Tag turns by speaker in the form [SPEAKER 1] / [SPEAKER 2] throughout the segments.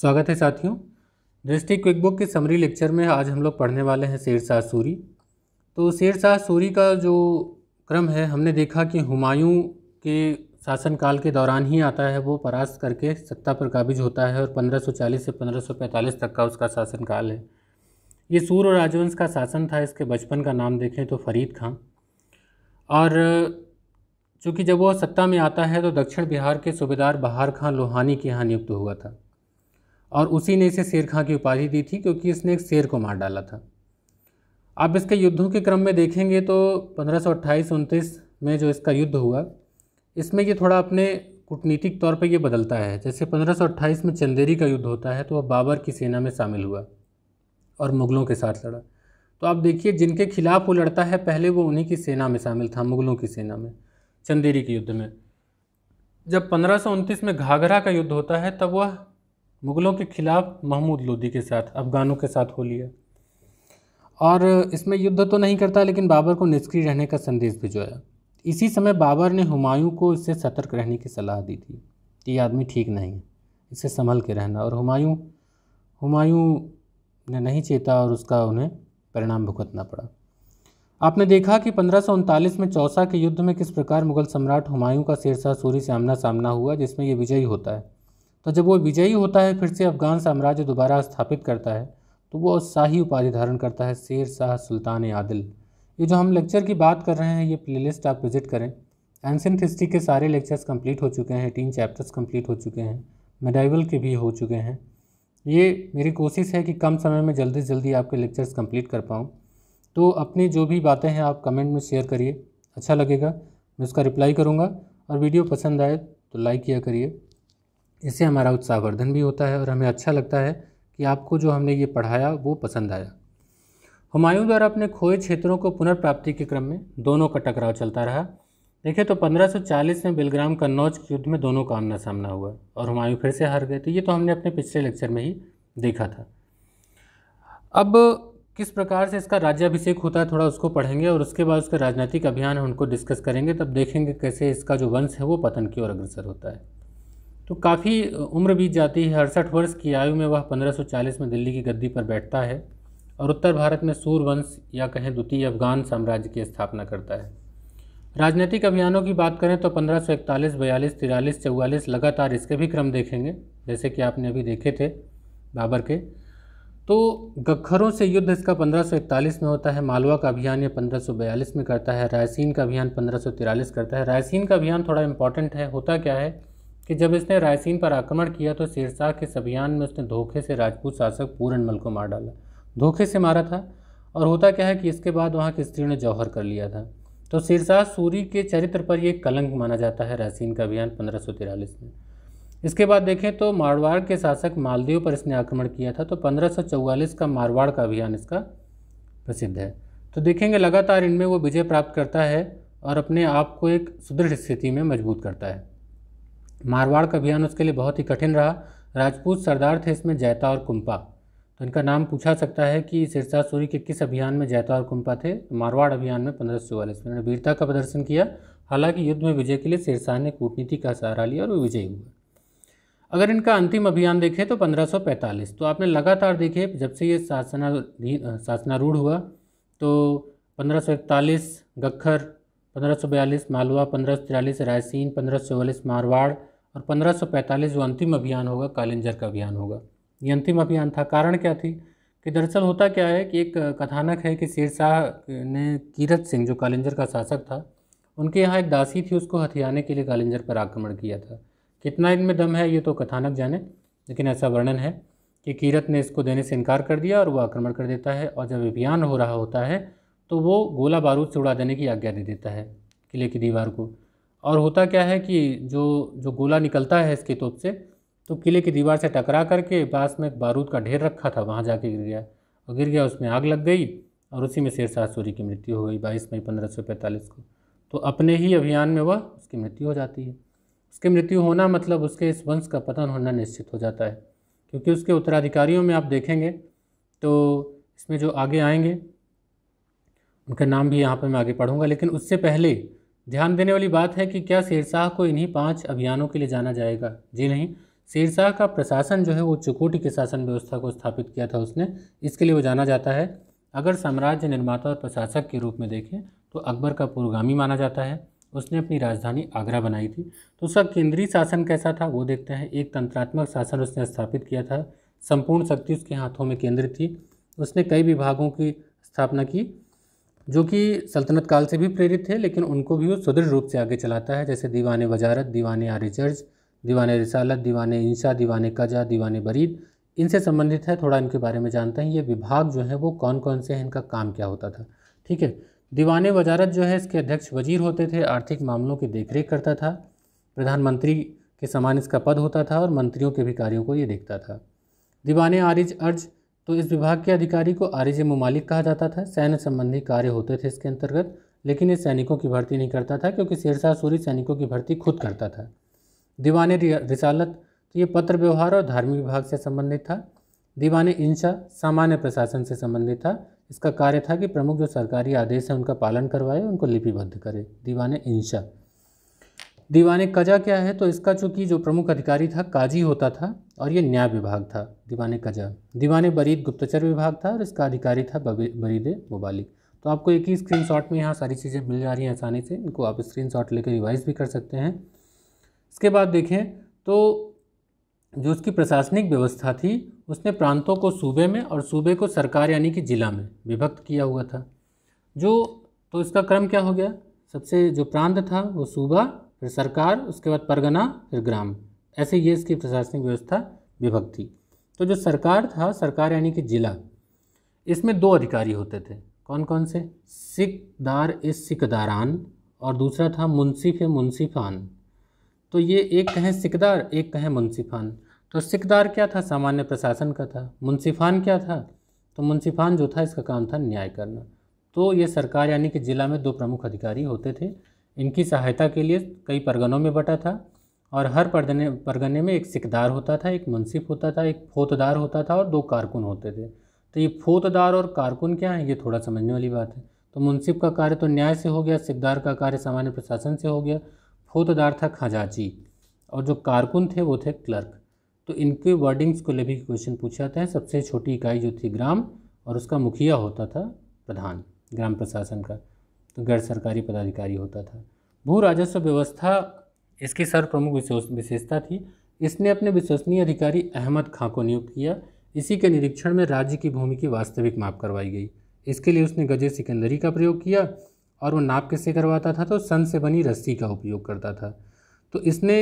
[SPEAKER 1] स्वागत है साथियों दृष्टि क्विक बुक के समरी लेक्चर में आज हम लोग पढ़ने वाले हैं शेरशाह सूरी तो शेरशाह सूरी का जो क्रम है हमने देखा कि हुमायूं के शासनकाल के दौरान ही आता है वो परास्त करके सत्ता पर काबिज होता है और 1540 से 1545 तक का उसका शासनकाल है ये सूर और राजवंश का शासन था इसके बचपन का नाम देखें तो फरीद खां और चूँकि जब वो सत्ता में आता है तो दक्षिण बिहार के सूबेदार बहार खां लोहानी के यहाँ नियुक्त हुआ था और उसी ने इसे शेर खां की उपाधि दी थी क्योंकि इसने एक शेर को मार डाला था आप इसके युद्धों के क्रम में देखेंगे तो पंद्रह सौ में जो इसका युद्ध हुआ इसमें ये थोड़ा अपने कूटनीतिक तौर पर यह बदलता है जैसे पंद्रह में चंदेरी का युद्ध होता है तो वह बाबर की सेना में शामिल हुआ और मुग़लों के साथ लड़ा तो आप देखिए जिनके खिलाफ वो लड़ता है पहले वो उन्हीं की सेना में शामिल था मुग़लों की सेना में चंदेरी के युद्ध में जब पंद्रह में घाघरा का युद्ध होता है तब वह मुग़लों के ख़िलाफ़ महमूद लोदी के साथ अफ़गानों के साथ हो लिया और इसमें युद्ध तो नहीं करता लेकिन बाबर को निष्क्रिय रहने का संदेश भिजवाया इसी समय बाबर ने हुमायूं को इससे सतर्क रहने की सलाह दी थी कि ये आदमी ठीक नहीं है इसे संभल के रहना और हुमायूं हुमायूं ने नहीं चेता और उसका उन्हें परिणाम भुगतना पड़ा आपने देखा कि पंद्रह में चौसा के युद्ध में किस प्रकार मुगल सम्राट हुमायूं का शेरशाह सूरी से आमना सामना हुआ जिसमें ये विजयी होता है तो जब वो विजयी होता है फिर से अफगान साम्राज्य दोबारा स्थापित करता है तो वो शाही उपाधि धारण करता है शेर शाह सुल्तान आदिल ये जो हम लेक्चर की बात कर रहे हैं ये प्लेलिस्ट आप विजिट करें एंसेंट हिस्ट्री के सारे लेक्चर्स कंप्लीट हो चुके हैं टीन चैप्टर्स कंप्लीट हो चुके हैं मेडाइवल के भी हो चुके हैं ये मेरी कोशिश है कि कम समय में जल्दी से जल्दी आपके लेक्चर्स कंप्लीट कर पाऊँ तो अपनी जो भी बातें हैं आप कमेंट में शेयर करिए अच्छा लगेगा मैं उसका रिप्लाई करूँगा और वीडियो पसंद आए तो लाइक किया करिए इससे हमारा उत्साहवर्धन भी होता है और हमें अच्छा लगता है कि आपको जो हमने ये पढ़ाया वो पसंद आया हुमायूं द्वारा अपने खोए क्षेत्रों को पुनर्प्राप्ति के क्रम में दोनों का टकराव चलता रहा देखिए तो 1540 में बिलग्राम कन्नौज के युद्ध में दोनों का आमना सामना हुआ और हुमायूं फिर से हार गए तो ये तो हमने अपने पिछले लेक्चर में ही देखा था अब किस प्रकार से इसका राज्याभिषेक होता है थोड़ा उसको पढ़ेंगे और उसके बाद उसका राजनीतिक अभियान उनको डिस्कस करेंगे तब देखेंगे कैसे इसका जो वंश है वो पतन की ओर अग्रसर होता है तो काफ़ी उम्र बीत जाती है अड़सठ वर्ष की आयु में वह 1540 में दिल्ली की गद्दी पर बैठता है और उत्तर भारत में सूर्यवंश या कहें द्वितीय अफगान साम्राज्य की स्थापना करता है राजनीतिक अभियानों की बात करें तो पंद्रह सौ इकतालीस बयालीस तिरालीस चौवालीस लगातार इसके भी क्रम देखेंगे जैसे कि आपने अभी देखे थे बाबर के तो गखरों से युद्ध इसका 1541 में होता है मालवा का अभियान ये 1542 में करता है रायसीन का अभियान 1543 करता है रायसीन का अभियान थोड़ा इम्पॉर्टेंट है होता क्या है कि जब इसने रायसीन पर आक्रमण किया तो सिरसा के अभियान में उसने धोखे से राजपूत शासक पूरनमल को मार डाला धोखे से मारा था और होता क्या है कि इसके बाद वहाँ की स्त्री ने जौहर कर लिया था तो सिरसा सूरी के चरित्र पर यह कलंक माना जाता है रायसीन का अभियान पंद्रह में इसके बाद देखें तो मारवाड़ के शासक मालदेव पर इसने आक्रमण किया था तो पंद्रह का मारवाड़ का अभियान इसका प्रसिद्ध है तो देखेंगे लगातार इनमें वो विजय प्राप्त करता है और अपने आप को एक सुदृढ़ स्थिति में मजबूत करता है मारवाड़ का अभियान उसके लिए बहुत ही कठिन रहा राजपूत सरदार थे इसमें जैता और कुंपा तो इनका नाम पूछा सकता है कि सिरसा सूरी के किस अभियान में जैता और कुंपा थे मारवाड़ अभियान में पंद्रह सौ चौवालीस में इन्होंने वीरता का प्रदर्शन किया हालांकि युद्ध में विजय के लिए सिरसा ने कूटनीति का सहारा लिया और वो विजयी हुए अगर इनका अंतिम अभियान देखें तो 1545 तो आपने लगातार देखे जब से ये शासनाधीन शासनारूढ़ हुआ तो 1541 गखर 1542 मालवा 1543 रायसीन 1544 मारवाड़ और 1545 जो अंतिम अभियान होगा कालिंजर का अभियान होगा ये अंतिम अभियान था कारण क्या थी कि दरअसल होता क्या है कि एक कथानक है कि शेरशाह ने कीरत सिंह जो कालिंजर का शासक था उनके यहाँ एक दासी थी उसको हथियाने के लिए कालिंजर पर आक्रमण किया था कितना इनमें दम है ये तो कथानक जाने लेकिन ऐसा वर्णन है कि कीरत ने इसको देने से इनकार कर दिया और वो आक्रमण कर देता है और जब अभियान हो रहा होता है तो वो गोला बारूद से उड़ा देने की आज्ञा दे देता है किले की दीवार को और होता क्या है कि जो जो गोला निकलता है इसके तोप से तो किले की दीवार से टकरा करके पास में एक बारूद का ढेर रखा था वहाँ जाके गिर गया और गिर गया उसमें आग लग गई और उसी में शेरशाह सूरी की मृत्यु हो गई बाईस मई पंद्रह सौ पैंतालीस को तो अपने ही अभियान में वह उसकी मृत्यु हो जाती है उसकी मृत्यु होना मतलब उसके इस वंश का पतन होना निश्चित हो जाता है क्योंकि उसके उत्तराधिकारियों में आप देखेंगे तो इसमें जो आगे आएंगे उनका नाम भी यहाँ पर मैं आगे पढ़ूँगा लेकिन उससे पहले ध्यान देने वाली बात है कि क्या शेरशाह को इन्हीं पांच अभियानों के लिए जाना जाएगा जी नहीं शेरशाह का प्रशासन जो है वो चुकोटी के शासन व्यवस्था को स्थापित किया था उसने इसके लिए वो जाना जाता है अगर साम्राज्य निर्माता और प्रशासक के रूप में देखें तो अकबर का पुरोगामी माना जाता है उसने अपनी राजधानी आगरा बनाई थी तो उसका केंद्रीय शासन कैसा था वो देखते हैं एक तंत्रात्मक शासन उसने स्थापित किया था संपूर्ण शक्ति उसके हाथों में केंद्रित थी उसने कई विभागों की स्थापना की जो कि सल्तनत काल से भी प्रेरित थे लेकिन उनको भी वो सुदृढ़ रूप से आगे चलाता है जैसे दीवान वजारत दीवान आरिचर्ज दीवान रिसालत दीवान इंशा दीवान कजा दीवान बरीद इनसे संबंधित है थोड़ा इनके बारे में जानते हैं ये विभाग जो है वो कौन कौन से हैं इनका काम क्या होता था ठीक है दीवान वजारत जो है इसके अध्यक्ष वजीर होते थे आर्थिक मामलों की देखरेख करता था प्रधानमंत्री के समान इसका पद होता था और मंत्रियों के भी कार्यों को ये देखता था दीवान आरिज अर्ज तो इस विभाग के अधिकारी को आरिज ममालिक कहा जाता था सैन्य संबंधी कार्य होते थे इसके अंतर्गत लेकिन ये सैनिकों की भर्ती नहीं करता था क्योंकि शेरशाह सूरी सैनिकों की भर्ती खुद करता था दीवान रिसालत तो ये पत्र व्यवहार और धार्मिक विभाग से संबंधित था दीवान इंशा सामान्य प्रशासन से संबंधित था इसका कार्य था कि प्रमुख जो सरकारी आदेश हैं उनका पालन करवाए उनको लिपिबद्ध करे दीवान इंशा दीवान कजा क्या है तो इसका चूँकि जो प्रमुख अधिकारी था काजी होता था और ये न्याय विभाग था दीवान कजा दीवान बरीद गुप्तचर विभाग था और इसका अधिकारी था बरीद मुबालिक तो आपको एक ही स्क्रीन में यहाँ सारी चीज़ें मिल जा रही हैं आसानी से इनको आप शॉट लेकर रिवाइज भी कर सकते हैं इसके बाद देखें तो जो उसकी प्रशासनिक व्यवस्था थी उसने प्रांतों को सूबे में और सूबे को सरकार यानी कि ज़िला में विभक्त किया हुआ था जो तो इसका क्रम क्या हो गया सबसे जो प्रांत था वो सूबा फिर सरकार उसके बाद परगना फिर ग्राम ऐसे ये इसकी प्रशासनिक व्यवस्था विभक्त थी तो जो सरकार था सरकार यानी कि जिला इसमें दो अधिकारी होते थे कौन कौन से सिकदार इस सिकदारान और दूसरा था मुंसिफ मुंसिफान तो ये एक कहें सिकदार एक कहें मुंसिफान तो सिकदार क्या था सामान्य प्रशासन का था मुंसिफान क्या था तो मुंसिफान जो था इसका काम था न्याय करना तो ये सरकार यानी कि ज़िला में दो प्रमुख अधिकारी होते थे इनकी सहायता के लिए कई परगनों में बटा था और हर परगने परगने में एक सिकदार होता था एक मुंसिफ होता था एक फोतदार होता था और दो कारकुन होते थे तो ये फोतदार और कारकुन क्या है ये थोड़ा समझने वाली बात है तो मुंसिफ का कार्य तो न्याय से हो गया सिकदार का कार्य सामान्य प्रशासन से हो गया फोतदार था खजाची और जो कारकुन थे वो थे क्लर्क तो इनके वर्डिंग्स को लेकर क्वेश्चन पूछा जाता हैं सबसे छोटी इकाई जो थी ग्राम और उसका मुखिया होता था प्रधान ग्राम प्रशासन का तो गैर सरकारी पदाधिकारी होता था भू राजस्व व्यवस्था इसकी सर्वप्रमुख विशेषता थी इसने अपने विश्वसनीय अधिकारी अहमद खां को नियुक्त किया इसी के निरीक्षण में राज्य की भूमि की वास्तविक माप करवाई गई इसके लिए उसने गजे सिकंदरी का प्रयोग किया और वो नाप किससे करवाता था तो सन से बनी रस्सी का उपयोग करता था तो इसने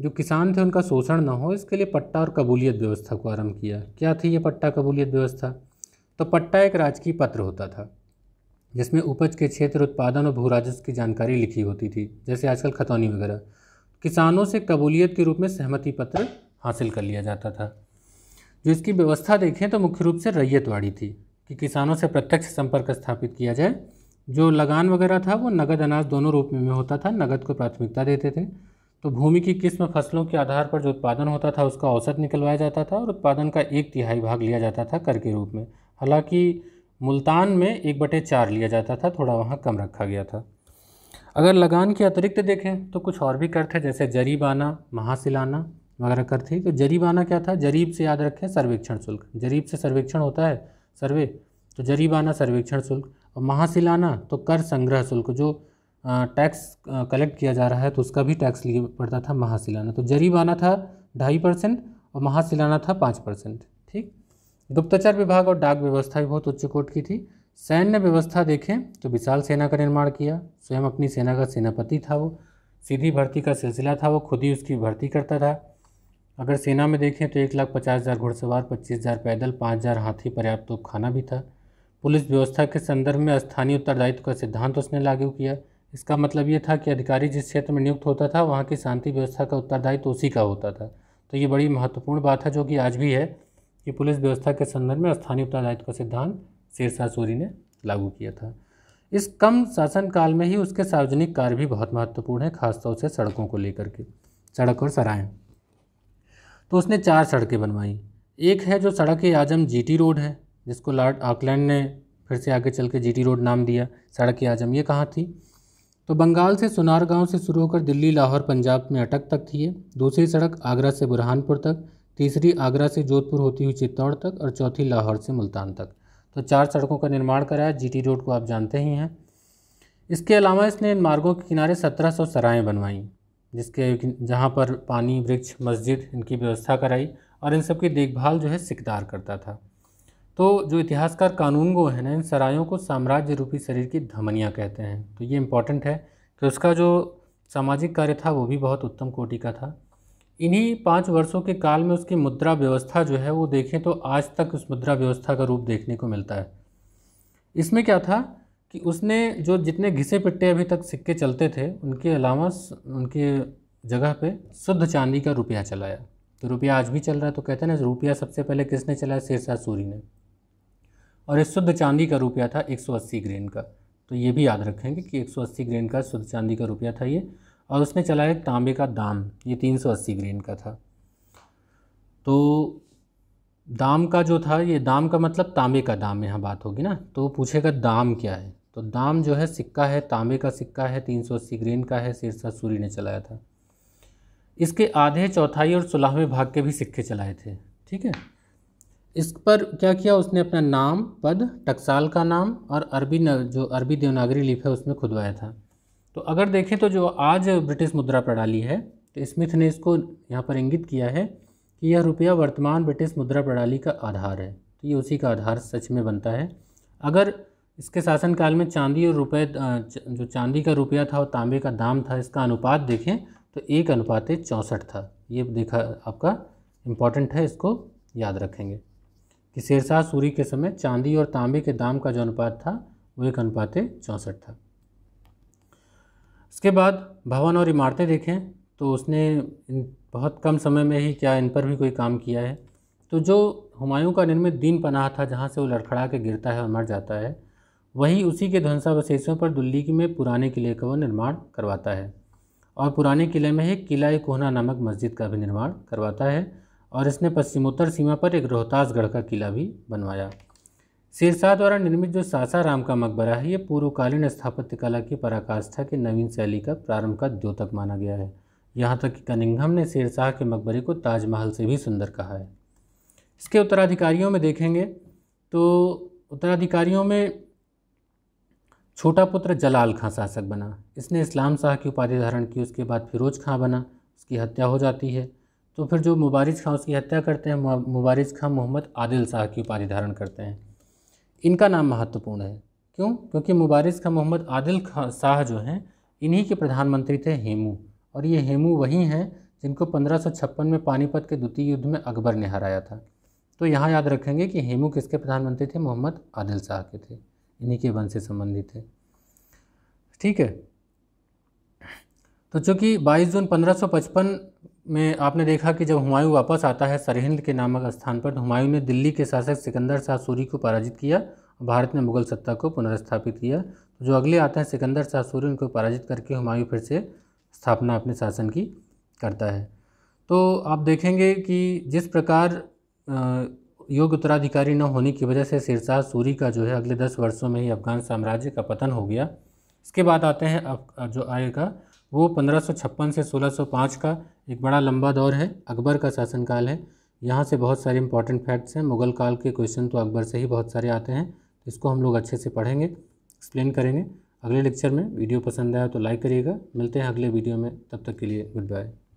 [SPEAKER 1] जो किसान थे उनका शोषण ना हो इसके लिए पट्टा और कबूलियत व्यवस्था को आरंभ किया क्या थी ये पट्टा कबूलियत व्यवस्था तो पट्टा एक राजकीय पत्र होता था जिसमें उपज के क्षेत्र उत्पादन और भू राजस्व की जानकारी लिखी होती थी जैसे आजकल खतौनी वगैरह किसानों से कबूलियत के रूप में सहमति पत्र हासिल कर लिया जाता था जो इसकी व्यवस्था देखें तो मुख्य रूप से रैयतवाड़ी थी कि किसानों से प्रत्यक्ष संपर्क स्थापित किया जाए जो लगान वगैरह था वो नगद अनाज दोनों रूप में होता था नगद को प्राथमिकता देते थे तो भूमि की किस्म फसलों के आधार पर जो उत्पादन होता था उसका औसत निकलवाया जाता था और उत्पादन का एक तिहाई भाग लिया जाता था कर के रूप में हालांकि मुल्तान में एक बटे चार लिया जाता था थोड़ा वहाँ कम रखा गया था अगर लगान के अतिरिक्त देखें तो कुछ और भी कर थे जैसे जरीबाना महासिलाना वगैरह कर थे तो जरीबाना क्या था जरीब से याद रखें सर्वेक्षण शुल्क जरीब से सर्वेक्षण होता है सर्वे तो जरीबाना सर्वेक्षण शुल्क और महासिलाना तो कर संग्रह शुल्क जो टैक्स कलेक्ट किया जा रहा है तो उसका भी टैक्स लिए पड़ता था महासिलाना तो जरीबाना था ढाई परसेंट और महासिलाना था पाँच परसेंट ठीक गुप्तचर विभाग और डाक व्यवस्था भी बहुत उच्च कोट की थी सैन्य व्यवस्था देखें तो विशाल सेना का निर्माण किया स्वयं अपनी सेना का सेनापति था वो सीधी भर्ती का सिलसिला था वो खुद ही उसकी भर्ती करता था अगर सेना में देखें तो एक लाख पचास हज़ार घुड़सवार पच्चीस हज़ार पैदल पाँच हज़ार हाथी पर्याप्त तो खाना भी था पुलिस व्यवस्था के संदर्भ में स्थानीय उत्तरदायित्व का सिद्धांत उसने लागू किया इसका मतलब ये था कि अधिकारी जिस क्षेत्र में नियुक्त होता था वहाँ की शांति व्यवस्था का उत्तरदायित्व उसी का होता था तो ये बड़ी महत्वपूर्ण बात है जो कि आज भी है ये पुलिस व्यवस्था के संदर्भ में स्थानीय उत्तरदायित्व का सिद्धांत शेरशाह सूरी ने लागू किया था इस कम शासनकाल में ही उसके सार्वजनिक कार्य भी बहुत महत्वपूर्ण है खासतौर से सड़कों को लेकर के सड़क और सराय तो उसने चार सड़कें बनवाई एक है जो सड़क आजम जी रोड है जिसको लॉर्ड ऑकलैंड ने फिर से आगे चल के जी रोड नाम दिया सड़क आजम ये कहाँ थी तो बंगाल से सुनार गांव से शुरू होकर दिल्ली लाहौर पंजाब में अटक तक थी ये दूसरी सड़क आगरा से बुरहानपुर तक तीसरी आगरा से जोधपुर होती हुई चित्तौड़ तक और चौथी लाहौर से मुल्तान तक तो चार सड़कों का निर्माण कराया जीटी रोड को आप जानते ही हैं इसके अलावा इसने इन मार्गों के किनारे सत्रह सौ सराएँ बनवाईं जिसके जहाँ पर पानी वृक्ष मस्जिद इनकी व्यवस्था कराई और इन सब की देखभाल जो है सिकदार करता था तो जो इतिहासकार कानून गो है ना इन सरायों को साम्राज्य रूपी शरीर की धमनियाँ कहते हैं तो ये इम्पॉर्टेंट है कि उसका जो सामाजिक कार्य था वो भी बहुत उत्तम कोटि का था इन्हीं पाँच वर्षों के काल में उसकी मुद्रा व्यवस्था जो है वो देखें तो आज तक उस मुद्रा व्यवस्था का रूप देखने को मिलता है इसमें क्या था कि उसने जो जितने घिसे पिट्टे अभी तक सिक्के चलते थे उनके अलावा उनके जगह पे शुद्ध चांदी का रुपया चलाया तो रुपया आज भी चल रहा है तो कहते हैं ना रुपया सबसे पहले किसने चलाया शेरशाह सूरी ने और ये शुद्ध चांदी का रुपया था 180 ग्रेन का तो ये भी याद रखेंगे कि 180 ग्रेन का शुद्ध चांदी का रुपया था ये और उसमें चला एक तांबे का दाम ये 380 ग्रेन का था तो दाम का जो था ये दाम का मतलब तांबे का दाम यहाँ बात होगी ना तो वो पूछेगा दाम क्या है तो दाम जो है सिक्का है तांबे का सिक्का है 380 ग्रेन का है सिरसा सूरी ने चलाया था इसके आधे चौथाई और सोलहवें भाग के भी सिक्के चलाए थे ठीक है इस पर क्या किया उसने अपना नाम पद टकसाल का नाम और अरबी जो अरबी देवनागरी लिप है उसमें खुदवाया था तो अगर देखें तो जो आज ब्रिटिश मुद्रा प्रणाली है तो स्मिथ ने इसको यहाँ पर इंगित किया है कि यह रुपया वर्तमान ब्रिटिश मुद्रा प्रणाली का आधार है तो ये उसी का आधार सच में बनता है अगर इसके शासनकाल में चांदी और रुपये जो चांदी का रुपया था और तांबे का दाम था इसका अनुपात देखें तो एक अनुपात चौंसठ था ये देखा आपका इम्पॉर्टेंट है इसको याद रखेंगे कि शेरशाह सूरी के समय चांदी और तांबे के दाम का जो अनुपात था वो एक अनुपात चौंसठ था इसके बाद भवन और इमारतें देखें तो उसने बहुत कम समय में ही क्या इन पर भी कोई काम किया है तो जो हुमायूं का निर्मित दीन पनाह था जहाँ से वो लड़खड़ा के गिरता है और मर जाता है वहीं उसी के ध्वंसावशेषों पर दिल्ली में पुराने किले का वो निर्माण करवाता है और पुराने किले में ही किला कोहना नामक मस्जिद का भी निर्माण करवाता है और इसने पश्चिमोत्तर सीमा पर एक रोहतासगढ़ का किला भी बनवाया शेरशाह द्वारा निर्मित जो सासाराम का मकबरा है ये पूर्वकालीन स्थापत्य कला की पराकाष्ठा की नवीन शैली का प्रारंभ का द्योतक माना गया है यहाँ तक कि कनिंघम ने शेरशाह के मकबरे को ताजमहल से भी सुंदर कहा है इसके उत्तराधिकारियों में देखेंगे तो उत्तराधिकारियों में छोटा पुत्र जलाल खां शासक बना इसने इस्लाम शाह की उपाधि धारण की उसके बाद फिरोज खां बना उसकी हत्या हो जाती है तो फिर जो मुबारिज खां उसकी हत्या करते हैं मुबारिज खां मोहम्मद आदिल शाह की उपाधि धारण करते हैं इनका नाम महत्वपूर्ण है क्यों क्योंकि मुबारिस का मोहम्मद आदिल शाह जो हैं इन्हीं के प्रधानमंत्री थे हेमू और ये हेमू वही हैं जिनको पंद्रह में पानीपत के द्वितीय युद्ध में अकबर ने हराया था तो यहाँ याद रखेंगे कि हेमू किसके प्रधानमंत्री थे मोहम्मद आदिल शाह के थे इन्हीं के वंश से संबंधित थे ठीक है तो चूँकि 22 जून 1555 में आपने देखा कि जब हुमायूं वापस आता है सरहिंद के नामक स्थान पर तो हुमायूं ने दिल्ली के शासक सिकंदर शाह सूरी को पराजित किया भारत ने मुगल सत्ता को पुनर्स्थापित किया तो जो अगले आते हैं सिकंदर शाह सूरी उनको पराजित करके हुमायूं फिर से स्थापना अपने शासन की करता है तो आप देखेंगे कि जिस प्रकार योग्य उत्तराधिकारी न होने की वजह से शेरशाह सूरी का जो है अगले दस वर्षों में ही अफगान साम्राज्य का पतन हो गया इसके बाद आते हैं जो आएगा वो 1556 से 1605 का एक बड़ा लंबा दौर है अकबर का शासनकाल है यहाँ से बहुत सारे इंपॉर्टेंट फैक्ट्स हैं मुग़ल काल के क्वेश्चन तो अकबर से ही बहुत सारे आते हैं तो इसको हम लोग अच्छे से पढ़ेंगे एक्सप्लेन करेंगे अगले लेक्चर में वीडियो पसंद आया तो लाइक करिएगा मिलते हैं अगले वीडियो में तब तक के लिए गुड बाय